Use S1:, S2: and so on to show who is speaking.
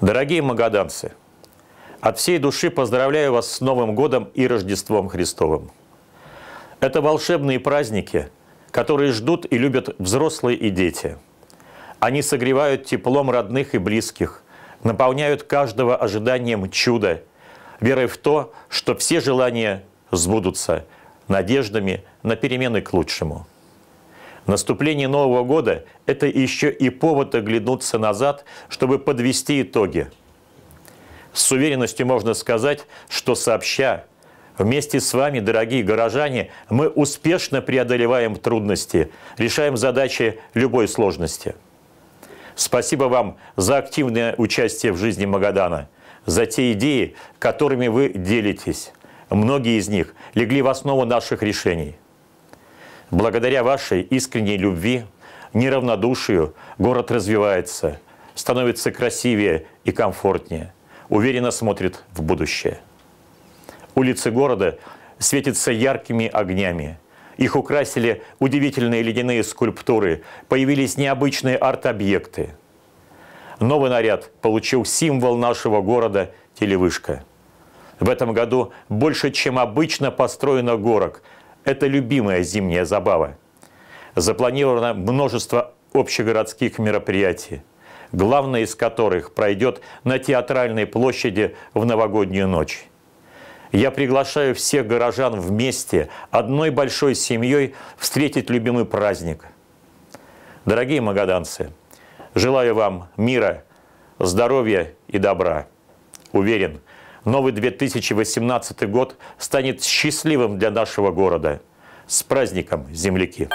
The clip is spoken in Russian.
S1: Дорогие магаданцы, от всей души поздравляю вас с Новым годом и Рождеством Христовым. Это волшебные праздники, которые ждут и любят взрослые и дети. Они согревают теплом родных и близких, наполняют каждого ожиданием чуда, верой в то, что все желания сбудутся, надеждами на перемены к лучшему. Наступление Нового года – это еще и повод оглянуться назад, чтобы подвести итоги. С уверенностью можно сказать, что сообща, вместе с вами, дорогие горожане, мы успешно преодолеваем трудности, решаем задачи любой сложности. Спасибо вам за активное участие в жизни Магадана, за те идеи, которыми вы делитесь. Многие из них легли в основу наших решений. Благодаря вашей искренней любви, неравнодушию город развивается, становится красивее и комфортнее, уверенно смотрит в будущее. Улицы города светятся яркими огнями. Их украсили удивительные ледяные скульптуры, появились необычные арт-объекты. Новый наряд получил символ нашего города – телевышка. В этом году больше, чем обычно, построено горок – это любимая зимняя забава. Запланировано множество общегородских мероприятий, главное из которых пройдет на Театральной площади в новогоднюю ночь. Я приглашаю всех горожан вместе, одной большой семьей, встретить любимый праздник. Дорогие магаданцы, желаю вам мира, здоровья и добра. Уверен – Новый 2018 год станет счастливым для нашего города. С праздником, земляки!